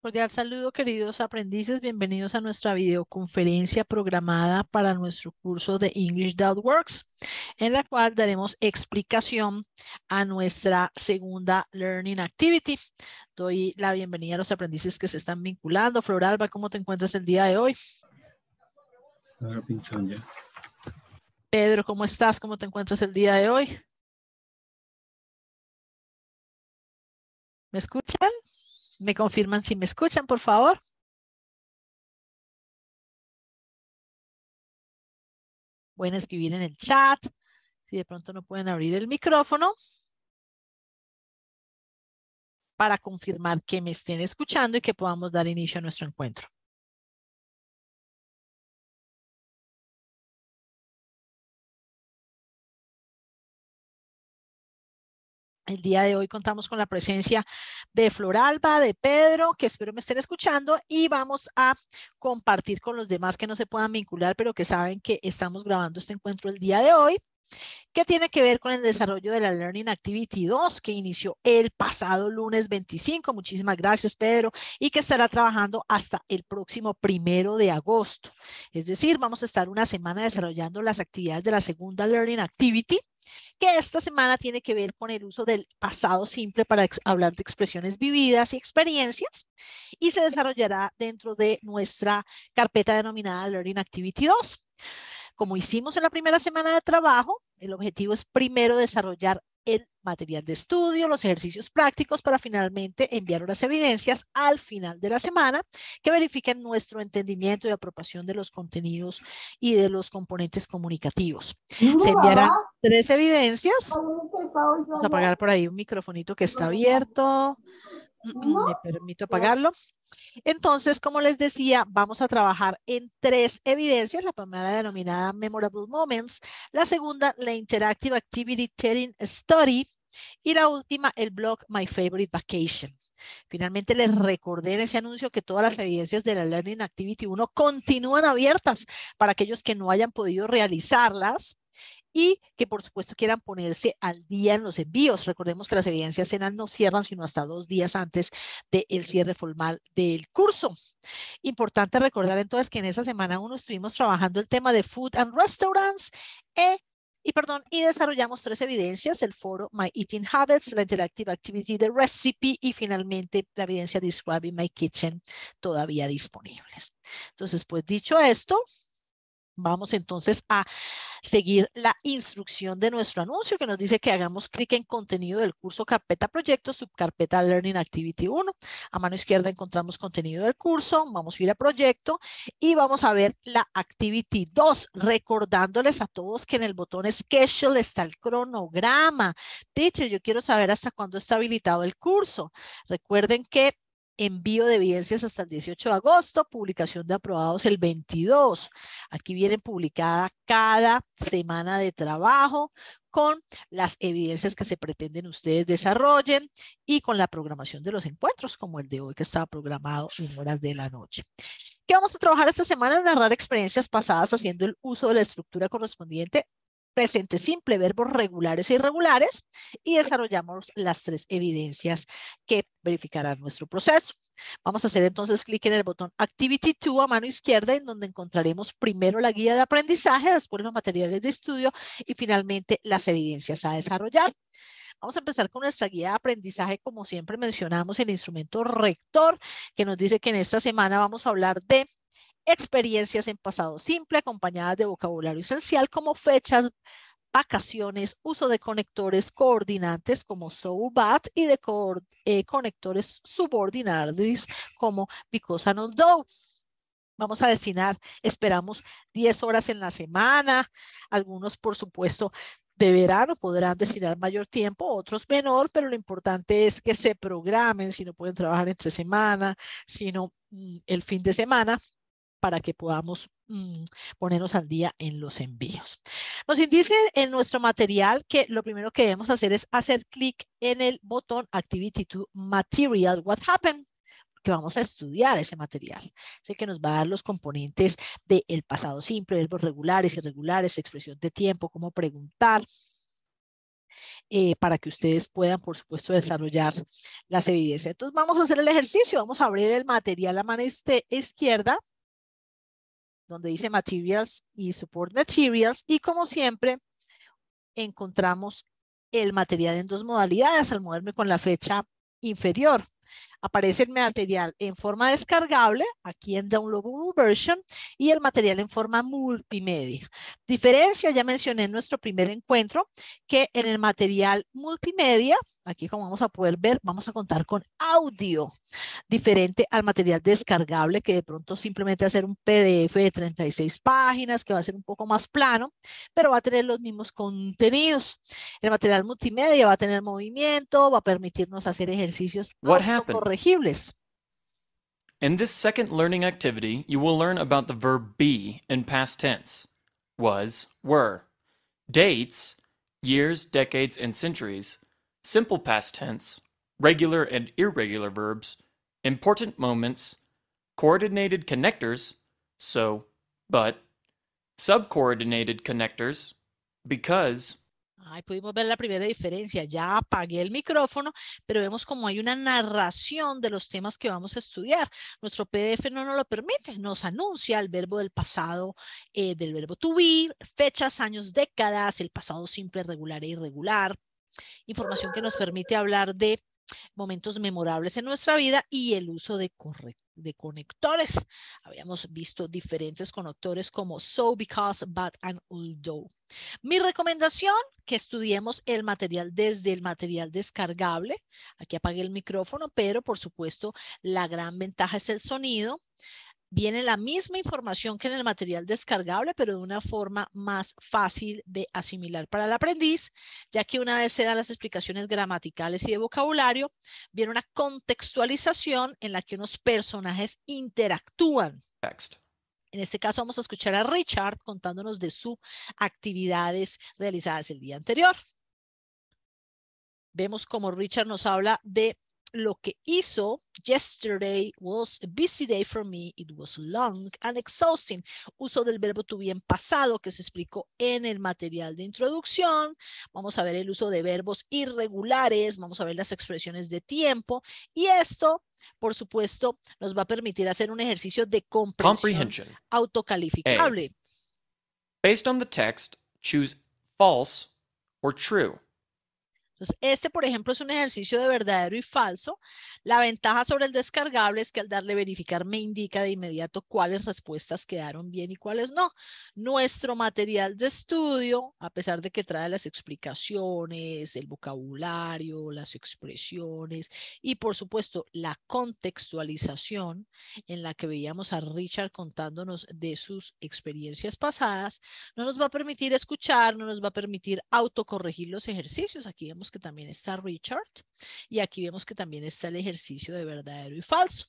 Cordial saludo, queridos aprendices. Bienvenidos a nuestra videoconferencia programada para nuestro curso de English That Works, en la cual daremos explicación a nuestra segunda Learning Activity. Doy la bienvenida a los aprendices que se están vinculando. Floralba, ¿cómo te encuentras el día de hoy? Pedro, ¿cómo estás? ¿Cómo te encuentras el día de hoy? ¿Me escuchan? me confirman si me escuchan, por favor. Pueden escribir en el chat, si de pronto no pueden abrir el micrófono, para confirmar que me estén escuchando y que podamos dar inicio a nuestro encuentro. El día de hoy contamos con la presencia de Floralba, de Pedro, que espero me estén escuchando, y vamos a compartir con los demás que no se puedan vincular, pero que saben que estamos grabando este encuentro el día de hoy. ¿Qué tiene que ver con el desarrollo de la Learning Activity 2 que inició el pasado lunes 25. Muchísimas gracias, Pedro, y que estará trabajando hasta el próximo primero de agosto. Es decir, vamos a estar una semana desarrollando las actividades de la segunda Learning Activity que esta semana tiene que ver con el uso del pasado simple para hablar de expresiones vividas y experiencias y se desarrollará dentro de nuestra carpeta denominada Learning Activity 2 como hicimos en la primera semana de trabajo, el objetivo es primero desarrollar el material de estudio, los ejercicios prácticos para finalmente enviar unas evidencias al final de la semana que verifiquen nuestro entendimiento y apropiación de los contenidos y de los componentes comunicativos. Se enviarán tres evidencias. Vamos a apagar por ahí un microfonito que está abierto. Me permito apagarlo. Entonces, como les decía, vamos a trabajar en tres evidencias. La primera denominada Memorable Moments, la segunda, la Interactive Activity Telling Study y la última, el blog My Favorite Vacation. Finalmente les recordé en ese anuncio que todas las evidencias de la Learning Activity 1 continúan abiertas para aquellos que no hayan podido realizarlas y que por supuesto quieran ponerse al día en los envíos. Recordemos que las evidencias cenas no cierran sino hasta dos días antes del cierre formal del curso. Importante recordar entonces que en esa semana uno estuvimos trabajando el tema de food and restaurants eh, y perdón, y desarrollamos tres evidencias, el foro My Eating Habits, la Interactive Activity The Recipe y finalmente la evidencia Describing My Kitchen todavía disponibles. Entonces, pues dicho esto, Vamos entonces a seguir la instrucción de nuestro anuncio que nos dice que hagamos clic en contenido del curso carpeta proyecto, subcarpeta Learning Activity 1. A mano izquierda encontramos contenido del curso, vamos a ir a proyecto y vamos a ver la Activity 2, recordándoles a todos que en el botón Schedule está el cronograma. Teacher, yo quiero saber hasta cuándo está habilitado el curso. Recuerden que envío de evidencias hasta el 18 de agosto, publicación de aprobados el 22. Aquí vienen publicada cada semana de trabajo con las evidencias que se pretenden ustedes desarrollen y con la programación de los encuentros, como el de hoy que estaba programado en horas de la noche. ¿Qué vamos a trabajar esta semana? Narrar experiencias pasadas haciendo el uso de la estructura correspondiente presente simple, verbos regulares e irregulares, y desarrollamos las tres evidencias que verificarán nuestro proceso. Vamos a hacer entonces clic en el botón Activity 2 a mano izquierda, en donde encontraremos primero la guía de aprendizaje, después los materiales de estudio y finalmente las evidencias a desarrollar. Vamos a empezar con nuestra guía de aprendizaje, como siempre mencionamos, el instrumento rector, que nos dice que en esta semana vamos a hablar de experiencias en pasado simple acompañadas de vocabulario esencial como fechas, vacaciones, uso de conectores coordinantes como so y de eh, conectores subordinados como because and although. Vamos a destinar, esperamos 10 horas en la semana. Algunos, por supuesto, deberán o podrán destinar mayor tiempo, otros menor, pero lo importante es que se programen, si no pueden trabajar entre semana, sino mm, el fin de semana, para que podamos mm, ponernos al día en los envíos. Nos indica en nuestro material que lo primero que debemos hacer es hacer clic en el botón Activity to Material, What Happened que vamos a estudiar ese material. Así que nos va a dar los componentes del pasado simple, verbos regulares, irregulares, expresión de tiempo, cómo preguntar, eh, para que ustedes puedan, por supuesto, desarrollar las evidencias. Entonces, vamos a hacer el ejercicio. Vamos a abrir el material a mano este, izquierda donde dice Materials y Support Materials. Y como siempre, encontramos el material en dos modalidades al moverme con la flecha inferior. Aparece el material en forma descargable, aquí en Downloadable Version, y el material en forma multimedia. Diferencia, ya mencioné en nuestro primer encuentro, que en el material multimedia Aquí como vamos a poder ver, vamos a contar con audio, diferente al material descargable que de pronto simplemente hacer un PDF de 36 páginas, que va a ser un poco más plano, pero va a tener los mismos contenidos. El material multimedia va a tener movimiento, va a permitirnos hacer ejercicios corregibles. In this second learning activity, you will learn about the verb be in past tense, was, were, dates, years, decades, and centuries, simple past tense, regular and irregular verbs, important moments, coordinated connectors, so, but, subcoordinated connectors, because, Ay, pudimos ver la primera diferencia. Ya apagué el micrófono, pero vemos como hay una narración de los temas que vamos a estudiar. Nuestro PDF no nos lo permite, nos anuncia el verbo del pasado, eh, del verbo to be, fechas, años, décadas, el pasado simple, regular e irregular, Información que nos permite hablar de momentos memorables en nuestra vida y el uso de, de conectores. Habíamos visto diferentes conectores como so, because, but, and although. Mi recomendación, que estudiemos el material desde el material descargable. Aquí apagué el micrófono, pero por supuesto la gran ventaja es el sonido viene la misma información que en el material descargable, pero de una forma más fácil de asimilar para el aprendiz, ya que una vez se dan las explicaciones gramaticales y de vocabulario, viene una contextualización en la que unos personajes interactúan. En este caso vamos a escuchar a Richard contándonos de sus actividades realizadas el día anterior. Vemos como Richard nos habla de lo que hizo, yesterday was a busy day for me, it was long and exhausting. Uso del verbo to be en pasado que se explicó en el material de introducción. Vamos a ver el uso de verbos irregulares, vamos a ver las expresiones de tiempo y esto, por supuesto, nos va a permitir hacer un ejercicio de comprensión autocalificable. Based on the text, choose false or true. Entonces, este, por ejemplo, es un ejercicio de verdadero y falso. La ventaja sobre el descargable es que al darle verificar me indica de inmediato cuáles respuestas quedaron bien y cuáles no. Nuestro material de estudio, a pesar de que trae las explicaciones, el vocabulario, las expresiones y, por supuesto, la contextualización en la que veíamos a Richard contándonos de sus experiencias pasadas, no nos va a permitir escuchar, no nos va a permitir autocorregir los ejercicios. Aquí hemos que también está Richard y aquí vemos que también está el ejercicio de verdadero y falso.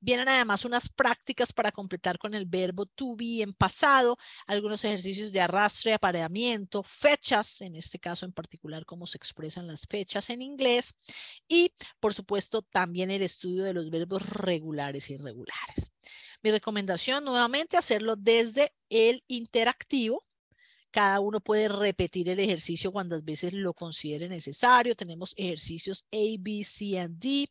Vienen además unas prácticas para completar con el verbo to be en pasado, algunos ejercicios de arrastre, apareamiento, fechas, en este caso en particular cómo se expresan las fechas en inglés y por supuesto también el estudio de los verbos regulares e irregulares. Mi recomendación nuevamente hacerlo desde el interactivo cada uno puede repetir el ejercicio cuantas veces lo considere necesario. Tenemos ejercicios A, B, C and D.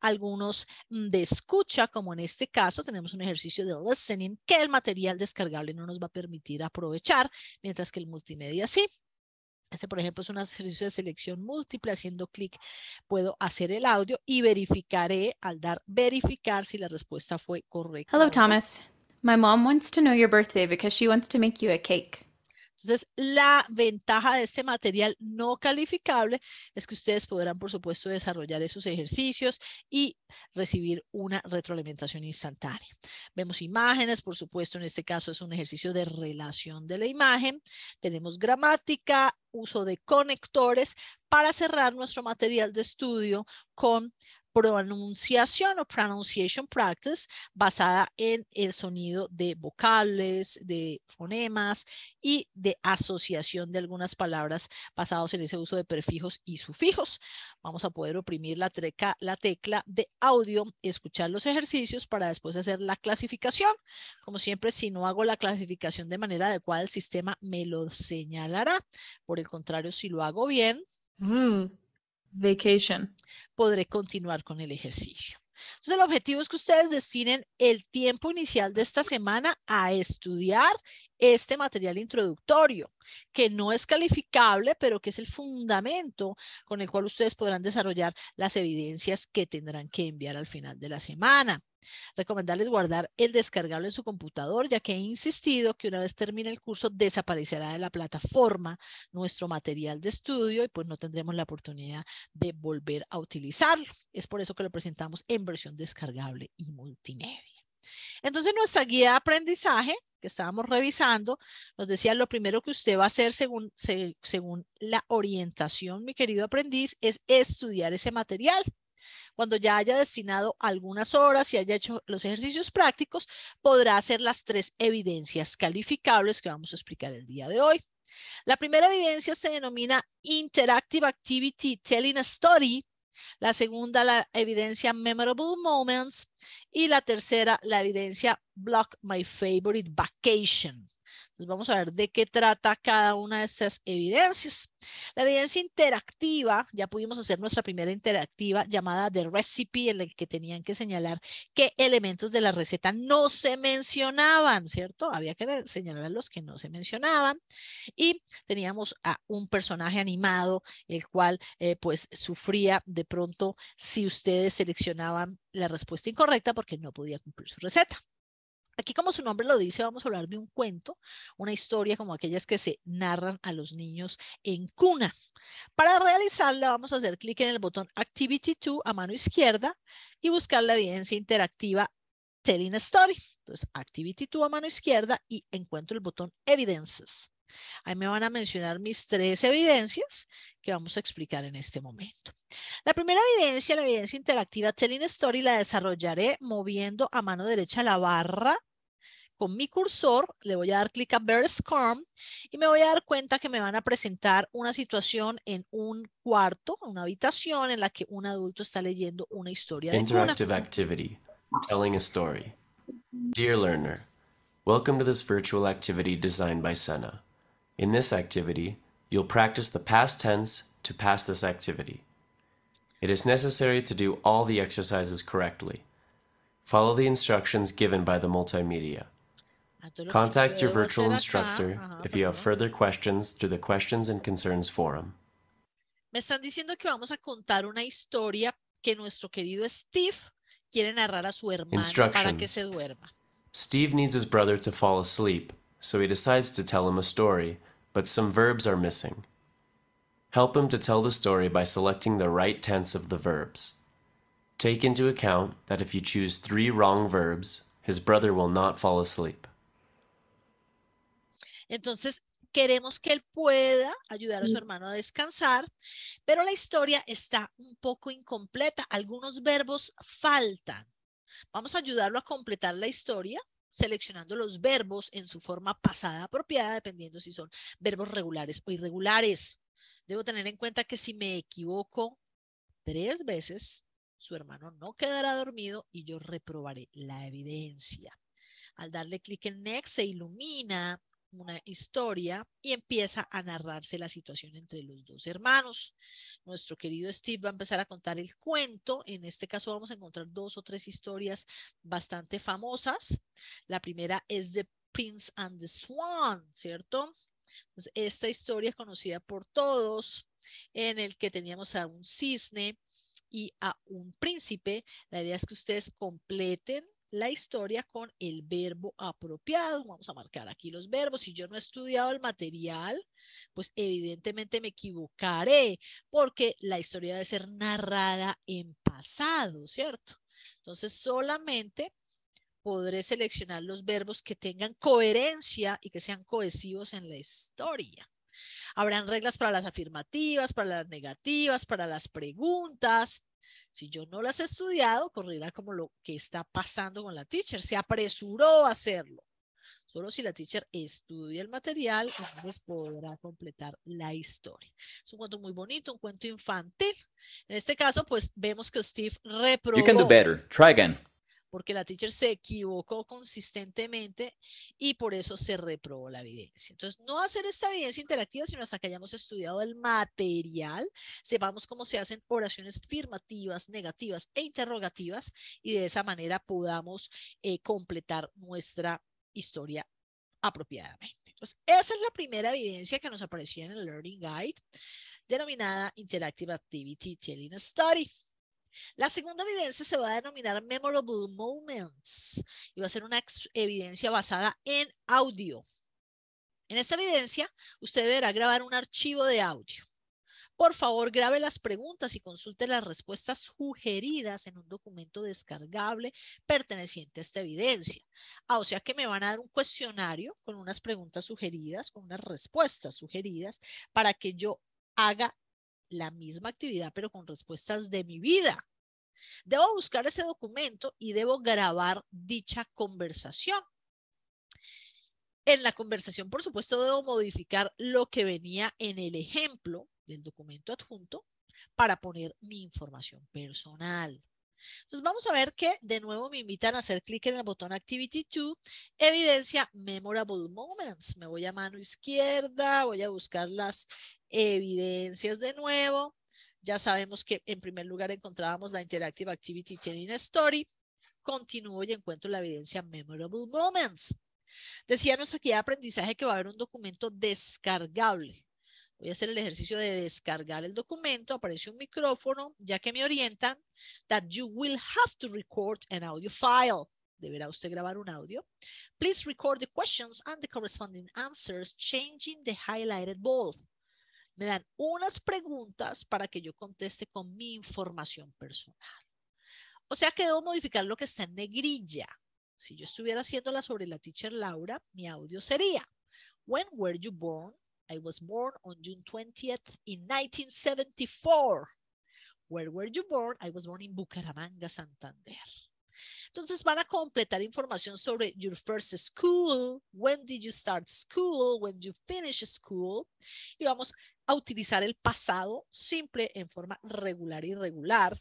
Algunos mm, de escucha, como en este caso, tenemos un ejercicio de listening que el material descargable no nos va a permitir aprovechar, mientras que el multimedia sí. Este, por ejemplo, es un ejercicio de selección múltiple. Haciendo clic puedo hacer el audio y verificaré al dar verificar si la respuesta fue correcta. Hello, Thomas. My mom wants to know your birthday because she wants to make you a cake. Entonces, la ventaja de este material no calificable es que ustedes podrán, por supuesto, desarrollar esos ejercicios y recibir una retroalimentación instantánea. Vemos imágenes, por supuesto, en este caso es un ejercicio de relación de la imagen. Tenemos gramática, uso de conectores para cerrar nuestro material de estudio con pronunciación o pronunciation practice basada en el sonido de vocales, de fonemas y de asociación de algunas palabras basados en ese uso de prefijos y sufijos. Vamos a poder oprimir la, tecla de audio, escuchar los ejercicios para después hacer la clasificación. Como siempre, si no hago la clasificación de manera adecuada, el sistema me lo señalará. Por el contrario, si lo hago bien, mm vacation. Podré continuar con el ejercicio. Entonces, el objetivo es que ustedes destinen el tiempo inicial de esta semana a estudiar este material introductorio, que no es calificable, pero que es el fundamento con el cual ustedes podrán desarrollar las evidencias que tendrán que enviar al final de la semana. Recomendarles guardar el descargable en su computador, ya que he insistido que una vez termine el curso desaparecerá de la plataforma nuestro material de estudio y pues no tendremos la oportunidad de volver a utilizarlo. Es por eso que lo presentamos en versión descargable y multimedia. Entonces, nuestra guía de aprendizaje que estábamos revisando nos decía lo primero que usted va a hacer según, la orientación, mi querido aprendiz, es estudiar ese material. Cuando ya haya destinado algunas horas y haya hecho los ejercicios prácticos, podrá hacer las tres evidencias calificables que vamos a explicar el día de hoy. La primera evidencia se denomina Interactive Activity Telling a Story la segunda, la evidencia Memorable Moments. Y la tercera, la evidencia Block My Favorite Vacation vamos a ver de qué trata cada una de estas evidencias. La evidencia interactiva, ya pudimos hacer nuestra primera interactiva llamada The recipe, en la que tenían que señalar qué elementos de la receta no se mencionaban, ¿cierto? Había que señalar a los que no se mencionaban. Y teníamos a un personaje animado, el cual eh, pues sufría de pronto si ustedes seleccionaban la respuesta incorrecta porque no podía cumplir su receta. Aquí, como su nombre lo dice, vamos a hablar de un cuento, una historia como aquellas que se narran a los niños en cuna. Para realizarla, vamos a hacer clic en el botón Activity 2 a mano izquierda y buscar la evidencia interactiva Telling Story. Entonces, Activity 2 a mano izquierda y encuentro el botón Evidences. Ahí me van a mencionar mis tres evidencias que vamos a explicar en este momento. La primera evidencia, la evidencia interactiva Telling Story, la desarrollaré moviendo a mano derecha la barra con mi cursor, le voy a dar clic a Scrum y me voy a dar cuenta que me van a presentar una situación en un cuarto, una habitación en la que un adulto está leyendo una historia. Interactive de activity, telling a story. Dear learner, welcome to this virtual activity designed by Senna. In this activity, you'll practice the past tense to pass this activity. It is necessary to do all the exercises correctly. Follow the instructions given by the multimedia. Contact your virtual instructor uh-huh. if you have uh-huh. further questions through the Questions and Concerns forum. Me están diciendo que vamos a contar una historia que nuestro querido Steve quiere narrar a su hermano para que se duerma. Steve needs his brother to fall asleep, so he decides to tell him a story, but some verbs are missing. Help him to tell the story by selecting the right tense of the verbs. Take into account that if you choose three wrong verbs, his brother will not fall asleep. Entonces, queremos que él pueda ayudar a su mm. hermano a descansar, pero la historia está un poco incompleta. Algunos verbos faltan. Vamos a ayudarlo a completar la historia seleccionando los verbos en su forma pasada apropiada, dependiendo si son verbos regulares o irregulares. Debo tener en cuenta que si me equivoco tres veces, su hermano no quedará dormido y yo reprobaré la evidencia. Al darle clic en Next se ilumina una historia y empieza a narrarse la situación entre los dos hermanos. Nuestro querido Steve va a empezar a contar el cuento. En este caso vamos a encontrar dos o tres historias bastante famosas. La primera es The Prince and the Swan, ¿cierto? Pues esta historia es conocida por todos, en el que teníamos a un cisne y a un príncipe. La idea es que ustedes completen la historia con el verbo apropiado. Vamos a marcar aquí los verbos. Si yo no he estudiado el material, pues evidentemente me equivocaré porque la historia debe ser narrada en pasado, ¿cierto? Entonces solamente podré seleccionar los verbos que tengan coherencia y que sean cohesivos en la historia. Habrán reglas para las afirmativas, para las negativas, para las preguntas, si yo no las he estudiado, correrá como lo que está pasando con la teacher. Se apresuró a hacerlo. Solo si la teacher estudia el material, entonces podrá completar la historia. Es un cuento muy bonito, un cuento infantil. En este caso, pues vemos que Steve reprobó. You can porque la teacher se equivocó consistentemente y por eso se reprobó la evidencia. Entonces, no hacer esta evidencia interactiva, sino hasta que hayamos estudiado el material, sepamos cómo se hacen oraciones afirmativas, negativas e interrogativas y de esa manera podamos eh, completar nuestra historia apropiadamente. Entonces, esa es la primera evidencia que nos aparecía en el Learning Guide, denominada Interactive Activity Telling Study. La segunda evidencia se va a denominar Memorable Moments y va a ser una evidencia basada en audio. En esta evidencia, usted deberá grabar un archivo de audio. Por favor, grabe las preguntas y consulte las respuestas sugeridas en un documento descargable perteneciente a esta evidencia. Ah, o sea que me van a dar un cuestionario con unas preguntas sugeridas, con unas respuestas sugeridas, para que yo haga la misma actividad, pero con respuestas de mi vida. Debo buscar ese documento y debo grabar dicha conversación. En la conversación, por supuesto, debo modificar lo que venía en el ejemplo del documento adjunto para poner mi información personal. Entonces vamos a ver que de nuevo me invitan a hacer clic en el botón Activity 2, evidencia Memorable Moments. Me voy a mano izquierda, voy a buscar las evidencias de nuevo. Ya sabemos que en primer lugar encontrábamos la Interactive Activity Telling Story. Continúo y encuentro la evidencia Memorable Moments. Decíanos aquí de aprendizaje que va a haber un documento descargable. Voy a hacer el ejercicio de descargar el documento. Aparece un micrófono, ya que me orientan that you will have to record an audio file. Deberá usted grabar un audio. Please record the questions and the corresponding answers, changing the highlighted bold me dan unas preguntas para que yo conteste con mi información personal. O sea que debo modificar lo que está en negrilla. Si yo estuviera haciéndola sobre la teacher Laura, mi audio sería, When were you born? I was born on June 20th 1974. Where were you born? I was born in Bucaramanga, Santander. Entonces van a completar información sobre your first school, when did you start school, when you finish school. Y vamos a utilizar el pasado simple en forma regular y regular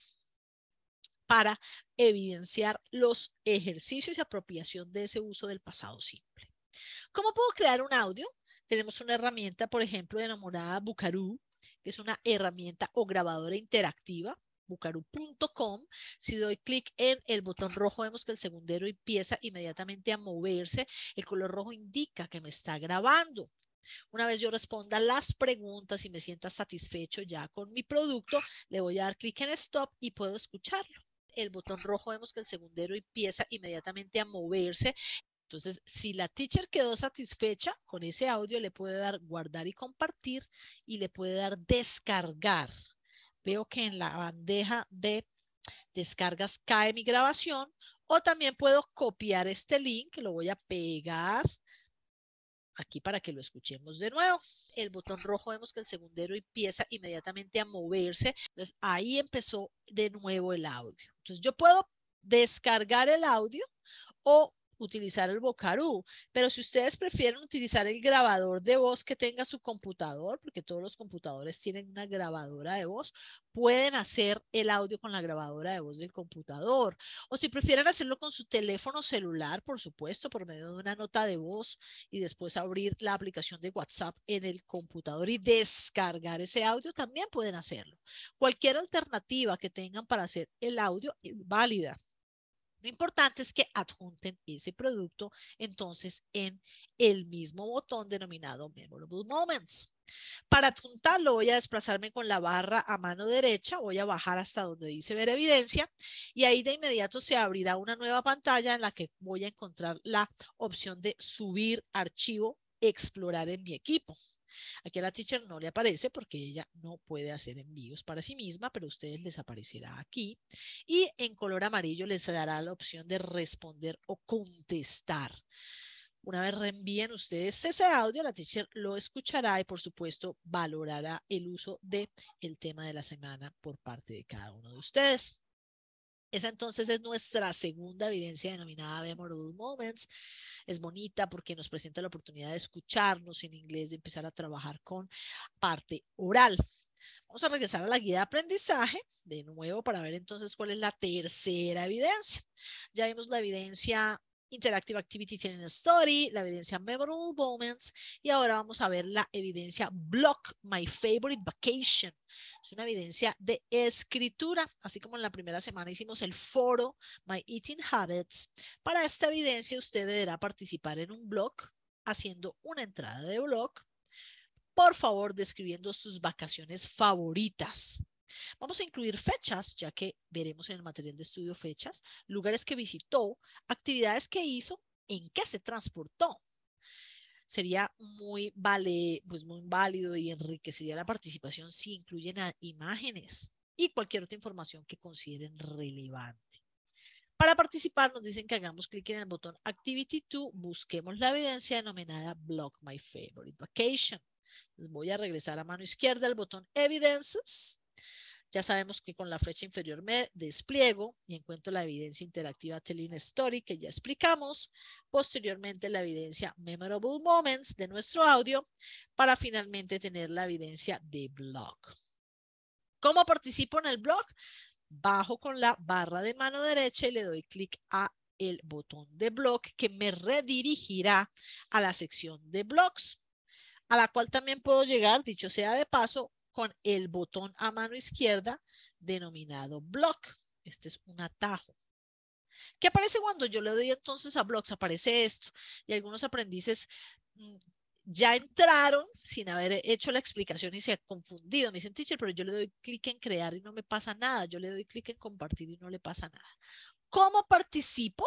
para evidenciar los ejercicios y apropiación de ese uso del pasado simple. ¿Cómo puedo crear un audio? Tenemos una herramienta, por ejemplo, de enamorada Bucarú, que es una herramienta o grabadora interactiva bucaru.com. Si doy clic en el botón rojo, vemos que el segundero empieza inmediatamente a moverse. El color rojo indica que me está grabando. Una vez yo responda las preguntas y me sienta satisfecho ya con mi producto, le voy a dar clic en stop y puedo escucharlo. El botón rojo vemos que el segundero empieza inmediatamente a moverse. Entonces, si la teacher quedó satisfecha con ese audio, le puede dar guardar y compartir y le puede dar descargar veo que en la bandeja de descargas cae mi grabación o también puedo copiar este link, lo voy a pegar aquí para que lo escuchemos de nuevo. El botón rojo vemos que el segundero empieza inmediatamente a moverse. Entonces ahí empezó de nuevo el audio. Entonces yo puedo descargar el audio o utilizar el Bocarú, pero si ustedes prefieren utilizar el grabador de voz que tenga su computador, porque todos los computadores tienen una grabadora de voz, pueden hacer el audio con la grabadora de voz del computador. O si prefieren hacerlo con su teléfono celular, por supuesto, por medio de una nota de voz y después abrir la aplicación de WhatsApp en el computador y descargar ese audio, también pueden hacerlo. Cualquier alternativa que tengan para hacer el audio es válida. Lo importante es que adjunten ese producto entonces en el mismo botón denominado Memorable Moments. Para adjuntarlo voy a desplazarme con la barra a mano derecha, voy a bajar hasta donde dice ver evidencia y ahí de inmediato se abrirá una nueva pantalla en la que voy a encontrar la opción de subir archivo, explorar en mi equipo. Aquí a la teacher no le aparece porque ella no puede hacer envíos para sí misma, pero a ustedes les aparecerá aquí. Y en color amarillo les dará la opción de responder o contestar. Una vez reenvíen ustedes ese audio, la teacher lo escuchará y por supuesto valorará el uso del el tema de la semana por parte de cada uno de ustedes. Esa entonces es nuestra segunda evidencia denominada Memorable Moments. Es bonita porque nos presenta la oportunidad de escucharnos en inglés, de empezar a trabajar con parte oral. Vamos a regresar a la guía de aprendizaje de nuevo para ver entonces cuál es la tercera evidencia. Ya vimos la evidencia Interactive Activity tienen Story, la evidencia Memorable Moments y ahora vamos a ver la evidencia Block, My Favorite Vacation. Es una evidencia de escritura, así como en la primera semana hicimos el foro My Eating Habits. Para esta evidencia usted deberá participar en un blog haciendo una entrada de blog, por favor describiendo sus vacaciones favoritas. Vamos a incluir fechas, ya que veremos en el material de estudio fechas, lugares que visitó, actividades que hizo, en qué se transportó. Sería muy, pues válido y enriquecería la participación si incluyen imágenes y cualquier otra información que consideren relevante. Para participar nos dicen que hagamos clic en el botón Activity 2, busquemos la evidencia denominada Block My Favorite Vacation. voy a regresar a mano izquierda al botón Evidences ya sabemos que con la flecha inferior me despliego y encuentro la evidencia interactiva Telling Story que ya explicamos, posteriormente la evidencia Memorable Moments de nuestro audio para finalmente tener la evidencia de blog. ¿Cómo participo en el blog? Bajo con la barra de mano derecha y le doy clic a el botón de blog que me redirigirá a la sección de blogs, a la cual también puedo llegar, dicho sea de paso, con el botón a mano izquierda denominado block. Este es un atajo. ¿Qué aparece cuando yo le doy entonces a blocks? Aparece esto. Y algunos aprendices mm, ya entraron sin haber hecho la explicación y se han confundido. Me dicen, teacher, pero yo le doy clic en crear y no me pasa nada. Yo le doy clic en compartir y no le pasa nada. ¿Cómo participo?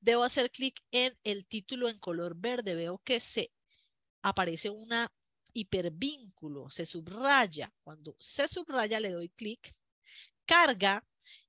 Debo hacer clic en el título en color verde. Veo que se aparece una hipervínculo, se subraya. Cuando se subraya le doy clic, carga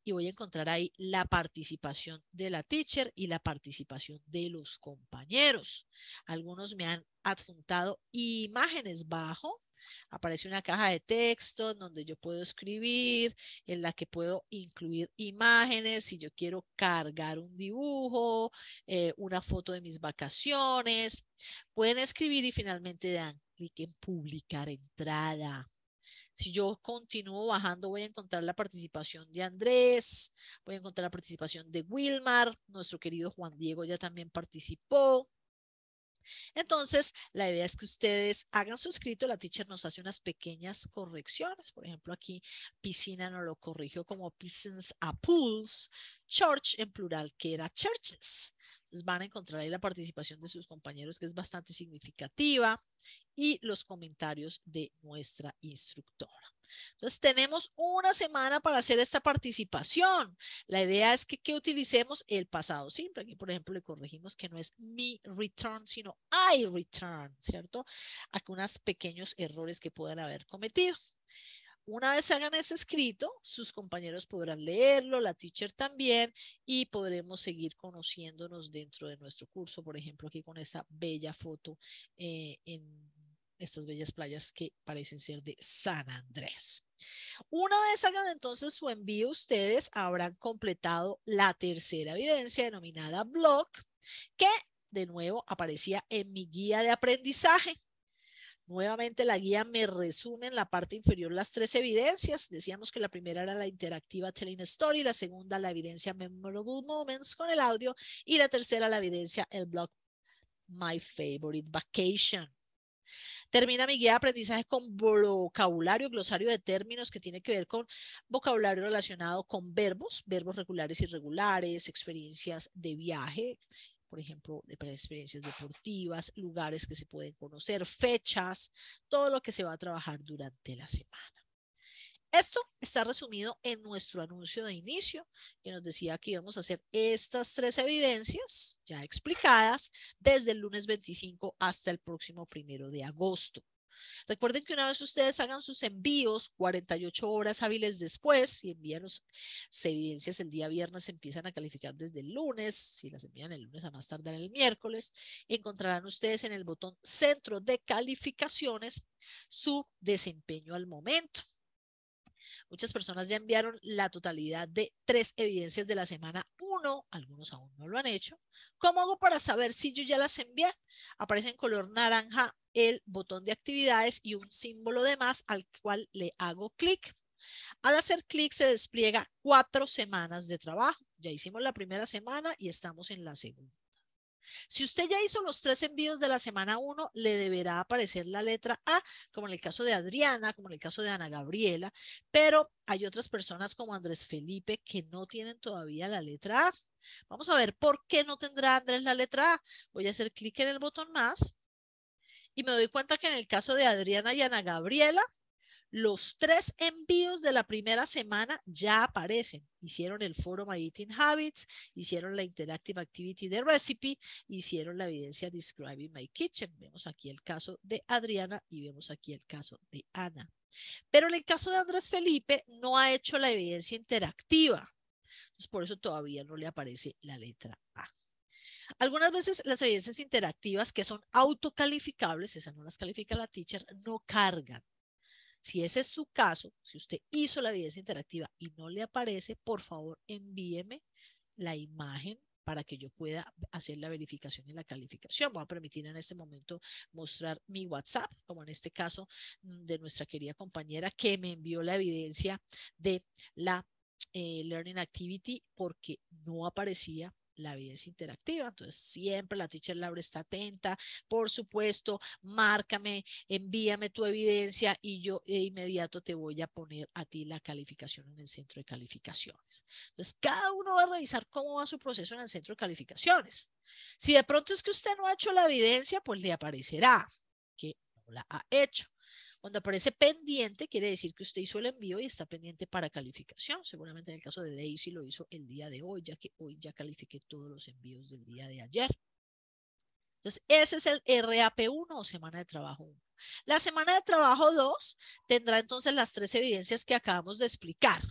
y voy a encontrar ahí la participación de la teacher y la participación de los compañeros. Algunos me han adjuntado imágenes bajo. Aparece una caja de texto donde yo puedo escribir, en la que puedo incluir imágenes, si yo quiero cargar un dibujo, eh, una foto de mis vacaciones. Pueden escribir y finalmente dan clic en publicar entrada. Si yo continúo bajando, voy a encontrar la participación de Andrés, voy a encontrar la participación de Wilmar, nuestro querido Juan Diego ya también participó. Entonces, la idea es que ustedes hagan su escrito, la teacher nos hace unas pequeñas correcciones, por ejemplo, aquí piscina nos lo corrigió como piscines a pools, church en plural que era churches. Pues, van a encontrar ahí la participación de sus compañeros que es bastante significativa y los comentarios de nuestra instructora. Entonces tenemos una semana para hacer esta participación. La idea es que, utilicemos el pasado simple. Aquí, por ejemplo, le corregimos que no es mi return, sino I return, ¿cierto? Algunos pequeños errores que puedan haber cometido. Una vez hagan ese escrito, sus compañeros podrán leerlo, la teacher también, y podremos seguir conociéndonos dentro de nuestro curso, por ejemplo, aquí con esta bella foto eh, en estas bellas playas que parecen ser de San Andrés. Una vez hagan entonces su envío, ustedes habrán completado la tercera evidencia denominada blog, que de nuevo aparecía en mi guía de aprendizaje. Nuevamente la guía me resume en la parte inferior las tres evidencias. Decíamos que la primera era la interactiva telling story, la segunda la evidencia memorable moments con el audio y la tercera la evidencia el blog My Favorite Vacation. Termina mi guía de aprendizaje con vocabulario, glosario de términos que tiene que ver con vocabulario relacionado con verbos, verbos regulares y irregulares, experiencias de viaje, por ejemplo, de experiencias deportivas, lugares que se pueden conocer, fechas, todo lo que se va a trabajar durante la semana. Esto está resumido en nuestro anuncio de inicio, que nos decía que íbamos a hacer estas tres evidencias ya explicadas desde el lunes 25 hasta el próximo primero de agosto. Recuerden que una vez ustedes hagan sus envíos 48 horas hábiles después, si envían sus evidencias el día viernes, se empiezan a calificar desde el lunes, si las envían el lunes a más tardar el miércoles, encontrarán ustedes en el botón centro de calificaciones su desempeño al momento. Muchas personas ya enviaron la totalidad de tres evidencias de la semana 1, algunos aún no lo han hecho. ¿Cómo hago para saber si yo ya las envié? Aparece en color naranja el botón de actividades y un símbolo de más al cual le hago clic. Al hacer clic se despliega cuatro semanas de trabajo. Ya hicimos la primera semana y estamos en la segunda. Si usted ya hizo los tres envíos de la semana 1, le deberá aparecer la letra A, como en el caso de Adriana, como en el caso de Ana Gabriela, pero hay otras personas como Andrés Felipe que no tienen todavía la letra A. Vamos a ver por qué no tendrá Andrés la letra A. Voy a hacer clic en el botón más y me doy cuenta que en el caso de Adriana y Ana Gabriela los tres envíos de la primera semana ya aparecen. Hicieron el foro My Eating Habits, hicieron la Interactive Activity de Recipe, hicieron la evidencia Describing My Kitchen. Vemos aquí el caso de Adriana y vemos aquí el caso de Ana. Pero en el caso de Andrés Felipe no ha hecho la evidencia interactiva. por eso todavía no le aparece la letra A. Algunas veces las evidencias interactivas que son autocalificables, esas no las califica la teacher, no cargan. Si ese es su caso, si usted hizo la evidencia interactiva y no le aparece, por favor envíeme la imagen para que yo pueda hacer la verificación y la calificación. Voy a permitir en este momento mostrar mi WhatsApp, como en este caso mm, de nuestra querida compañera que me envió la evidencia de la eh, Learning Activity porque no aparecía la vida interactiva, entonces siempre la teacher Laura está atenta, por supuesto, márcame, envíame tu evidencia y yo de inmediato te voy a poner a ti la calificación en el centro de calificaciones. Entonces, cada uno va a revisar cómo va su proceso en el centro de calificaciones. Si de pronto es que usted no ha hecho la evidencia, pues le aparecerá que no la ha hecho. Cuando aparece pendiente, quiere decir que usted hizo el envío y está pendiente para calificación. Seguramente en el caso de Daisy lo hizo el día de hoy, ya que hoy ya califiqué todos los envíos del día de ayer. Entonces, ese es el RAP1 o semana de trabajo 1. La semana de trabajo 2 tendrá entonces las tres evidencias que acabamos de explicar.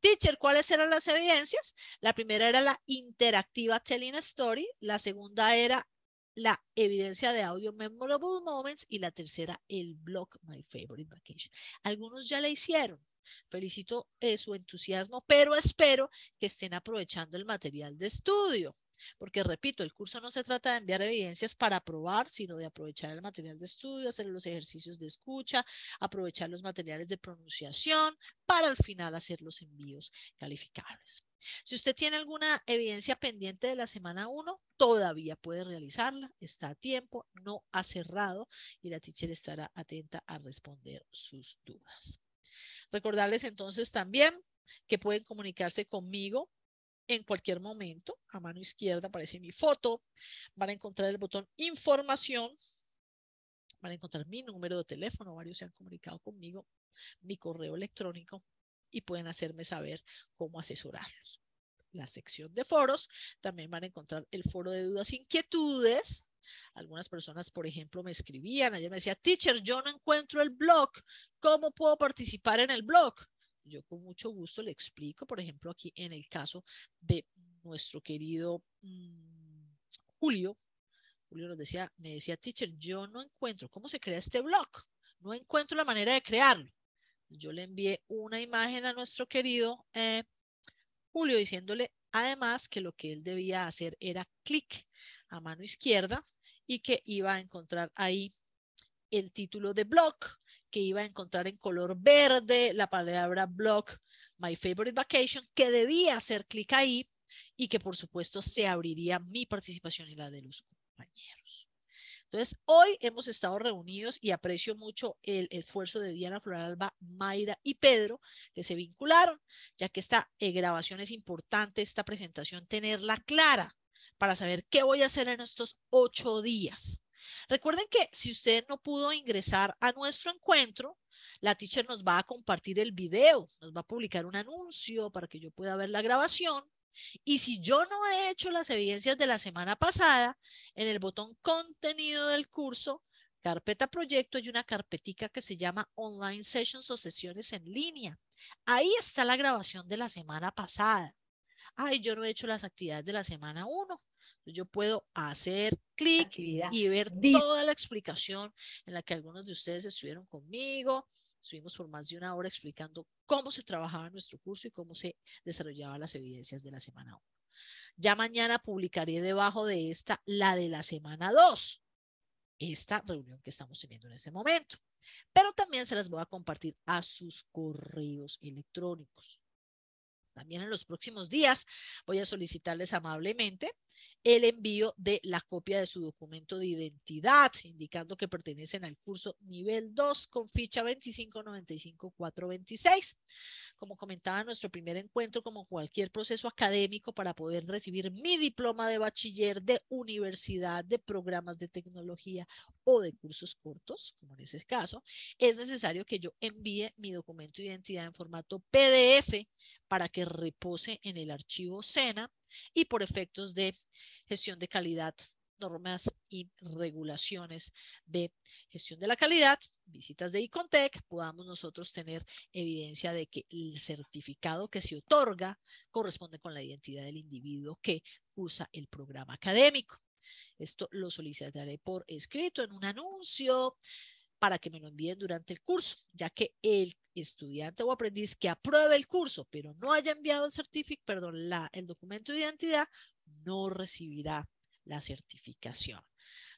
Teacher, ¿cuáles eran las evidencias? La primera era la interactiva Telling Story, la segunda era la evidencia de audio Memorable Moments y la tercera, el blog My Favorite Vacation. Algunos ya la hicieron. Felicito eh, su entusiasmo, pero espero que estén aprovechando el material de estudio. Porque, repito, el curso no se trata de enviar evidencias para aprobar, sino de aprovechar el material de estudio, hacer los ejercicios de escucha, aprovechar los materiales de pronunciación para al final hacer los envíos calificables. Si usted tiene alguna evidencia pendiente de la semana 1, todavía puede realizarla, está a tiempo, no ha cerrado y la teacher estará atenta a responder sus dudas. Recordarles entonces también que pueden comunicarse conmigo en cualquier momento. A mano izquierda aparece mi foto. Van a encontrar el botón información. Van a encontrar mi número de teléfono. Varios se han comunicado conmigo. Mi correo electrónico. Y pueden hacerme saber cómo asesorarlos. La sección de foros. También van a encontrar el foro de dudas e inquietudes. Algunas personas, por ejemplo, me escribían, ayer me decía, teacher, yo no encuentro el blog, ¿cómo puedo participar en el blog? yo con mucho gusto le explico, por ejemplo, aquí en el caso de nuestro querido mm, Julio. Julio nos decía, me decía, teacher, yo no encuentro cómo se crea este blog, no encuentro la manera de crearlo. Yo le envié una imagen a nuestro querido eh, Julio diciéndole además que lo que él debía hacer era clic a mano izquierda y que iba a encontrar ahí el título de blog que iba a encontrar en color verde la palabra blog, My Favorite Vacation, que debía hacer clic ahí y que por supuesto se abriría mi participación y la de los compañeros. Entonces, hoy hemos estado reunidos y aprecio mucho el esfuerzo de Diana Floralba, Mayra y Pedro, que se vincularon, ya que esta eh, grabación es importante, esta presentación, tenerla clara para saber qué voy a hacer en estos ocho días. Recuerden que si usted no pudo ingresar a nuestro encuentro, la teacher nos va a compartir el video, nos va a publicar un anuncio para que yo pueda ver la grabación. Y si yo no he hecho las evidencias de la semana pasada, en el botón contenido del curso, carpeta proyecto, hay una carpetica que se llama online sessions o sesiones en línea. Ahí está la grabación de la semana pasada. Ay, yo no he hecho las actividades de la semana 1. Yo puedo hacer clic y ver toda la explicación en la que algunos de ustedes estuvieron conmigo. Estuvimos por más de una hora explicando cómo se trabajaba nuestro curso y cómo se desarrollaban las evidencias de la semana 1. Ya mañana publicaré debajo de esta la de la semana 2, esta reunión que estamos teniendo en ese momento. Pero también se las voy a compartir a sus correos electrónicos. También en los próximos días voy a solicitarles amablemente el envío de la copia de su documento de identidad, indicando que pertenecen al curso nivel 2 con ficha 2595426. Como comentaba, nuestro primer encuentro, como cualquier proceso académico, para poder recibir mi diploma de bachiller de universidad, de programas de tecnología o de cursos cortos, como en ese caso, es necesario que yo envíe mi documento de identidad en formato PDF para que repose en el archivo SENA y por efectos de gestión de calidad, normas y regulaciones de gestión de la calidad, visitas de Icontec, podamos nosotros tener evidencia de que el certificado que se otorga corresponde con la identidad del individuo que usa el programa académico. Esto lo solicitaré por escrito en un anuncio para que me lo envíen durante el curso, ya que el estudiante o aprendiz que apruebe el curso, pero no haya enviado el certificado, perdón, la, el documento de identidad, no recibirá la certificación.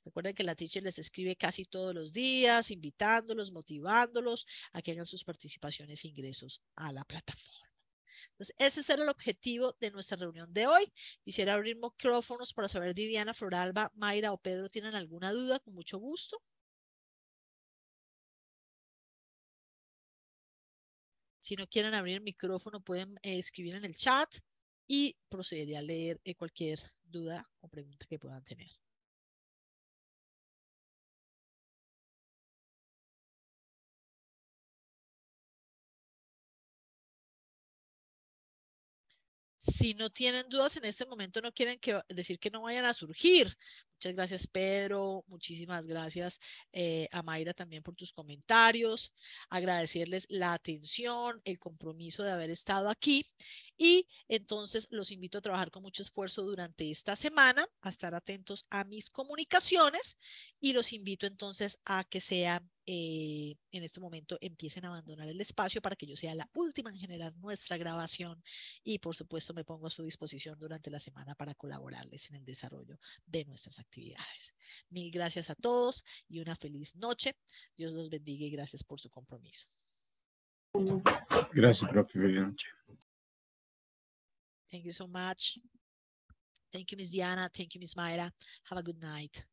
Recuerden que la teacher les escribe casi todos los días, invitándolos, motivándolos a que hagan sus participaciones e ingresos a la plataforma. Entonces, ese será el objetivo de nuestra reunión de hoy. Quisiera abrir micrófonos para saber, si Diana, Floralba, Mayra o Pedro, ¿tienen alguna duda? Con mucho gusto. Si no quieren abrir el micrófono, pueden eh, escribir en el chat y procederé a leer eh, cualquier duda o pregunta que puedan tener. si no tienen dudas en este momento, no quieren decir que no vayan a surgir, Muchas gracias, Pedro. Muchísimas gracias eh, a Mayra también por tus comentarios. Agradecerles la atención, el compromiso de haber estado aquí. Y entonces los invito a trabajar con mucho esfuerzo durante esta semana, a estar atentos a mis comunicaciones y los invito entonces a que sean eh, en este momento empiecen a abandonar el espacio para que yo sea la última en generar nuestra grabación y por supuesto me pongo a su disposición durante la semana para colaborarles en el desarrollo de nuestras actividades actividades. Mil gracias a todos y una feliz noche. Dios los bendiga y gracias por su compromiso. Gracias, profe. Thank you so much. Thank you, Miss Diana. Thank you, Miss Mayra. Have a good night.